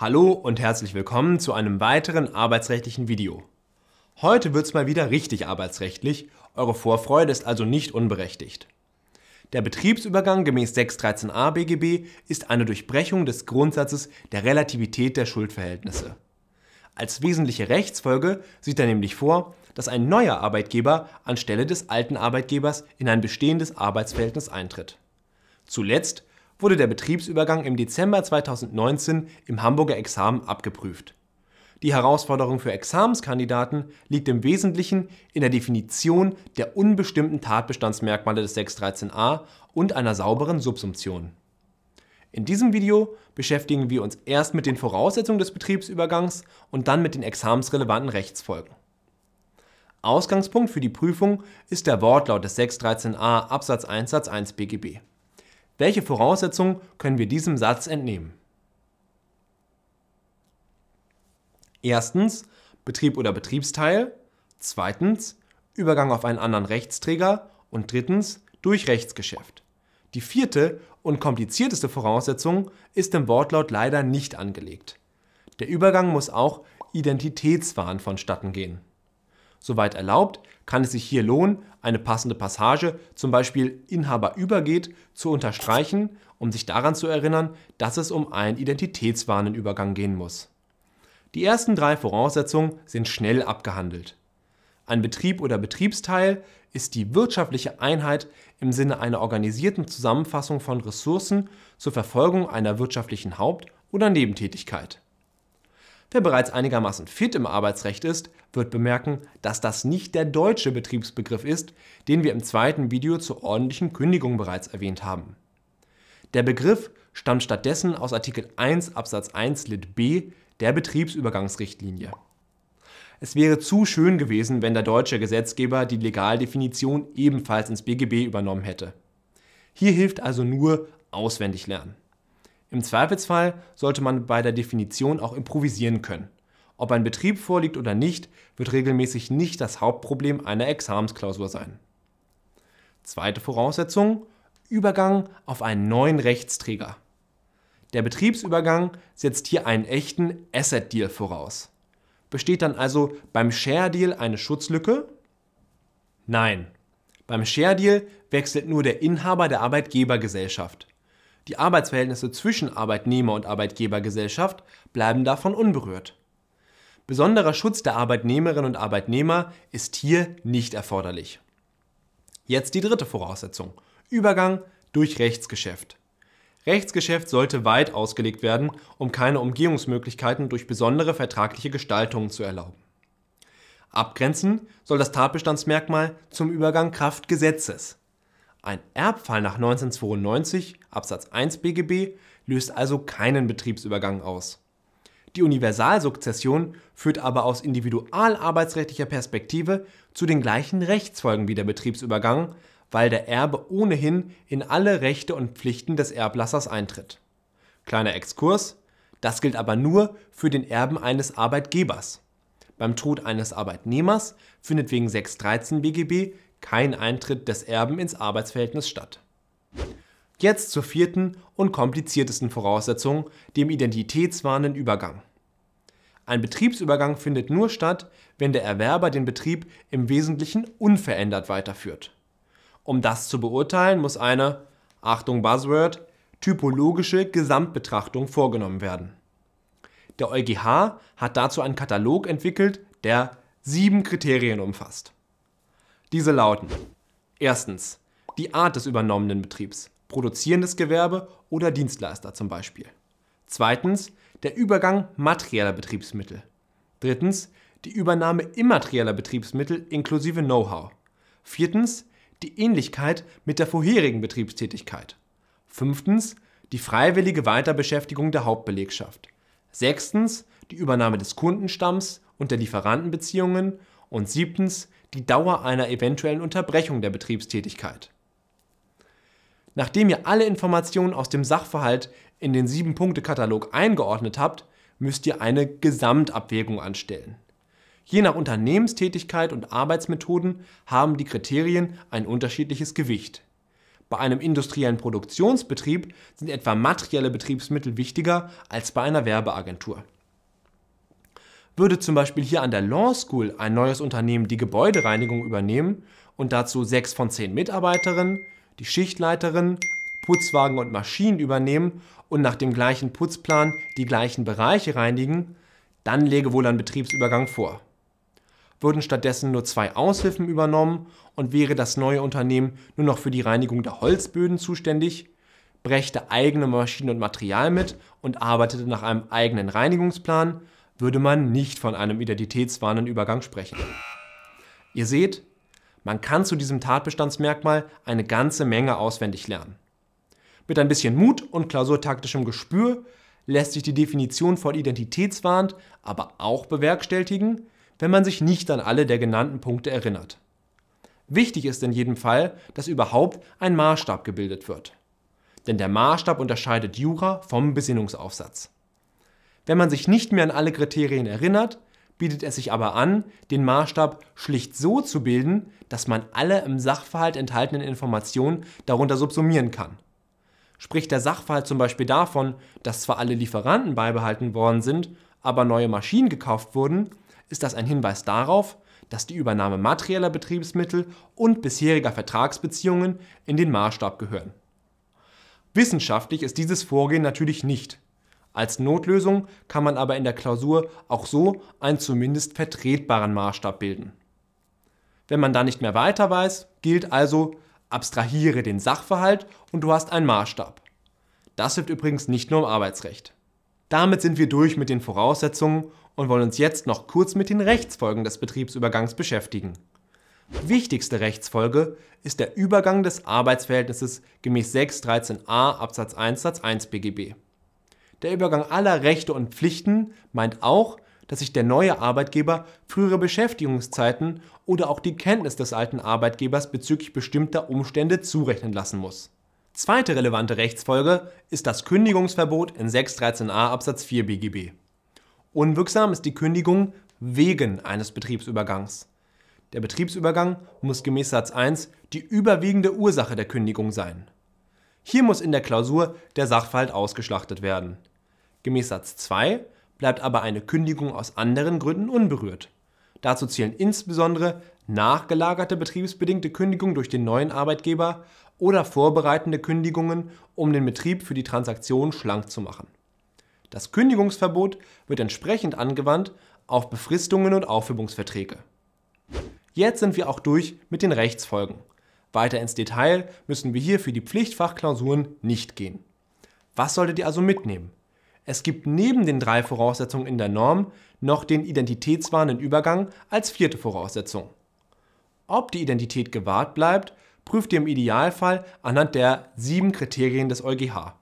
Hallo und herzlich willkommen zu einem weiteren arbeitsrechtlichen Video. Heute wird es mal wieder richtig arbeitsrechtlich, eure Vorfreude ist also nicht unberechtigt. Der Betriebsübergang gemäß 613a BGB ist eine Durchbrechung des Grundsatzes der Relativität der Schuldverhältnisse. Als wesentliche Rechtsfolge sieht er nämlich vor, dass ein neuer Arbeitgeber anstelle des alten Arbeitgebers in ein bestehendes Arbeitsverhältnis eintritt. Zuletzt wurde der Betriebsübergang im Dezember 2019 im Hamburger Examen abgeprüft. Die Herausforderung für Examenskandidaten liegt im Wesentlichen in der Definition der unbestimmten Tatbestandsmerkmale des 613a und einer sauberen Subsumption. In diesem Video beschäftigen wir uns erst mit den Voraussetzungen des Betriebsübergangs und dann mit den examensrelevanten Rechtsfolgen. Ausgangspunkt für die Prüfung ist der Wortlaut des 613a Absatz 1 Satz 1 BGB. Welche Voraussetzungen können wir diesem Satz entnehmen? Erstens Betrieb oder Betriebsteil, zweitens Übergang auf einen anderen Rechtsträger und drittens durch Rechtsgeschäft. Die vierte und komplizierteste Voraussetzung ist im Wortlaut leider nicht angelegt. Der Übergang muss auch Identitätswahn vonstatten gehen soweit erlaubt, kann es sich hier lohnen, eine passende Passage, zum Beispiel Inhaber übergeht, zu unterstreichen, um sich daran zu erinnern, dass es um einen identitätswahrenden gehen muss. Die ersten drei Voraussetzungen sind schnell abgehandelt. Ein Betrieb oder Betriebsteil ist die wirtschaftliche Einheit im Sinne einer organisierten Zusammenfassung von Ressourcen zur Verfolgung einer wirtschaftlichen Haupt- oder Nebentätigkeit. Wer bereits einigermaßen fit im Arbeitsrecht ist, wird bemerken, dass das nicht der deutsche Betriebsbegriff ist, den wir im zweiten Video zur ordentlichen Kündigung bereits erwähnt haben. Der Begriff stammt stattdessen aus Artikel 1 Absatz 1 Lit b der Betriebsübergangsrichtlinie. Es wäre zu schön gewesen, wenn der deutsche Gesetzgeber die Legaldefinition ebenfalls ins BGB übernommen hätte. Hier hilft also nur auswendig lernen. Im Zweifelsfall sollte man bei der Definition auch improvisieren können. Ob ein Betrieb vorliegt oder nicht, wird regelmäßig nicht das Hauptproblem einer Examensklausur sein. Zweite Voraussetzung, Übergang auf einen neuen Rechtsträger. Der Betriebsübergang setzt hier einen echten Asset Deal voraus. Besteht dann also beim Share Deal eine Schutzlücke? Nein. Beim Share Deal wechselt nur der Inhaber der Arbeitgebergesellschaft. Die Arbeitsverhältnisse zwischen Arbeitnehmer und Arbeitgebergesellschaft bleiben davon unberührt. Besonderer Schutz der Arbeitnehmerinnen und Arbeitnehmer ist hier nicht erforderlich. Jetzt die dritte Voraussetzung. Übergang durch Rechtsgeschäft. Rechtsgeschäft sollte weit ausgelegt werden, um keine Umgehungsmöglichkeiten durch besondere vertragliche Gestaltungen zu erlauben. Abgrenzen soll das Tatbestandsmerkmal zum Übergang Kraft Gesetzes. Ein Erbfall nach 1992 Absatz 1 BGB löst also keinen Betriebsübergang aus. Die Universalsukzession führt aber aus individualarbeitsrechtlicher Perspektive zu den gleichen Rechtsfolgen wie der Betriebsübergang, weil der Erbe ohnehin in alle Rechte und Pflichten des Erblassers eintritt. Kleiner Exkurs, das gilt aber nur für den Erben eines Arbeitgebers. Beim Tod eines Arbeitnehmers findet wegen 613 BGB kein Eintritt des Erben ins Arbeitsverhältnis statt. Jetzt zur vierten und kompliziertesten Voraussetzung, dem identitätswahrenden Übergang. Ein Betriebsübergang findet nur statt, wenn der Erwerber den Betrieb im Wesentlichen unverändert weiterführt. Um das zu beurteilen, muss eine, Achtung Buzzword, typologische Gesamtbetrachtung vorgenommen werden. Der EuGH hat dazu einen Katalog entwickelt, der sieben Kriterien umfasst. Diese lauten erstens die Art des übernommenen Betriebs, produzierendes Gewerbe oder Dienstleister zum Beispiel. Zweitens der Übergang materieller Betriebsmittel. Drittens die Übernahme immaterieller Betriebsmittel inklusive Know-how. Viertens die Ähnlichkeit mit der vorherigen Betriebstätigkeit. Fünftens die freiwillige Weiterbeschäftigung der Hauptbelegschaft. Sechstens die Übernahme des Kundenstamms und der Lieferantenbeziehungen und siebtens die Dauer einer eventuellen Unterbrechung der Betriebstätigkeit. Nachdem ihr alle Informationen aus dem Sachverhalt in den 7-Punkte-Katalog eingeordnet habt, müsst ihr eine Gesamtabwägung anstellen. Je nach Unternehmenstätigkeit und Arbeitsmethoden haben die Kriterien ein unterschiedliches Gewicht. Bei einem industriellen Produktionsbetrieb sind etwa materielle Betriebsmittel wichtiger als bei einer Werbeagentur. Würde zum Beispiel hier an der Law School ein neues Unternehmen die Gebäudereinigung übernehmen und dazu sechs von zehn Mitarbeiterinnen, die Schichtleiterin, Putzwagen und Maschinen übernehmen und nach dem gleichen Putzplan die gleichen Bereiche reinigen, dann lege wohl ein Betriebsübergang vor. Würden stattdessen nur zwei Aushilfen übernommen und wäre das neue Unternehmen nur noch für die Reinigung der Holzböden zuständig, brächte eigene Maschinen und Material mit und arbeitete nach einem eigenen Reinigungsplan, würde man nicht von einem identitätswahrenden Übergang sprechen. Ihr seht, man kann zu diesem Tatbestandsmerkmal eine ganze Menge auswendig lernen. Mit ein bisschen Mut und klausurtaktischem Gespür lässt sich die Definition von identitätswahrend aber auch bewerkstelligen, wenn man sich nicht an alle der genannten Punkte erinnert. Wichtig ist in jedem Fall, dass überhaupt ein Maßstab gebildet wird. Denn der Maßstab unterscheidet Jura vom Besinnungsaufsatz. Wenn man sich nicht mehr an alle Kriterien erinnert, bietet es sich aber an, den Maßstab schlicht so zu bilden, dass man alle im Sachverhalt enthaltenen Informationen darunter subsumieren kann. Spricht der Sachverhalt zum Beispiel davon, dass zwar alle Lieferanten beibehalten worden sind, aber neue Maschinen gekauft wurden, ist das ein Hinweis darauf, dass die Übernahme materieller Betriebsmittel und bisheriger Vertragsbeziehungen in den Maßstab gehören. Wissenschaftlich ist dieses Vorgehen natürlich nicht. Als Notlösung kann man aber in der Klausur auch so einen zumindest vertretbaren Maßstab bilden. Wenn man da nicht mehr weiter weiß, gilt also, abstrahiere den Sachverhalt und du hast einen Maßstab. Das hilft übrigens nicht nur im Arbeitsrecht. Damit sind wir durch mit den Voraussetzungen und wollen uns jetzt noch kurz mit den Rechtsfolgen des Betriebsübergangs beschäftigen. Wichtigste Rechtsfolge ist der Übergang des Arbeitsverhältnisses gemäß 613a Absatz 1 Satz 1 BGB. Der Übergang aller Rechte und Pflichten meint auch, dass sich der neue Arbeitgeber frühere Beschäftigungszeiten oder auch die Kenntnis des alten Arbeitgebers bezüglich bestimmter Umstände zurechnen lassen muss. Zweite relevante Rechtsfolge ist das Kündigungsverbot in 613a Absatz 4 BGB. Unwirksam ist die Kündigung wegen eines Betriebsübergangs. Der Betriebsübergang muss gemäß Satz 1 die überwiegende Ursache der Kündigung sein. Hier muss in der Klausur der Sachverhalt ausgeschlachtet werden. Gemäß Satz 2 bleibt aber eine Kündigung aus anderen Gründen unberührt. Dazu zählen insbesondere nachgelagerte betriebsbedingte Kündigungen durch den neuen Arbeitgeber oder vorbereitende Kündigungen, um den Betrieb für die Transaktion schlank zu machen. Das Kündigungsverbot wird entsprechend angewandt auf Befristungen und Aufhebungsverträge. Jetzt sind wir auch durch mit den Rechtsfolgen. Weiter ins Detail müssen wir hier für die Pflichtfachklausuren nicht gehen. Was solltet ihr also mitnehmen? Es gibt neben den drei Voraussetzungen in der Norm noch den identitätswahrenden Übergang als vierte Voraussetzung. Ob die Identität gewahrt bleibt, prüft ihr im Idealfall anhand der sieben Kriterien des EuGH.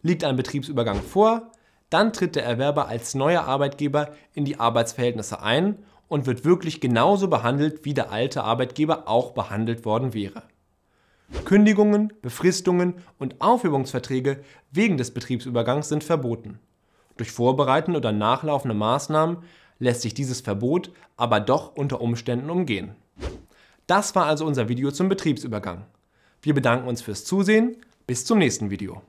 Liegt ein Betriebsübergang vor, dann tritt der Erwerber als neuer Arbeitgeber in die Arbeitsverhältnisse ein und wird wirklich genauso behandelt, wie der alte Arbeitgeber auch behandelt worden wäre. Kündigungen, Befristungen und Aufhebungsverträge wegen des Betriebsübergangs sind verboten. Durch vorbereitende oder nachlaufende Maßnahmen lässt sich dieses Verbot aber doch unter Umständen umgehen. Das war also unser Video zum Betriebsübergang. Wir bedanken uns fürs Zusehen. Bis zum nächsten Video.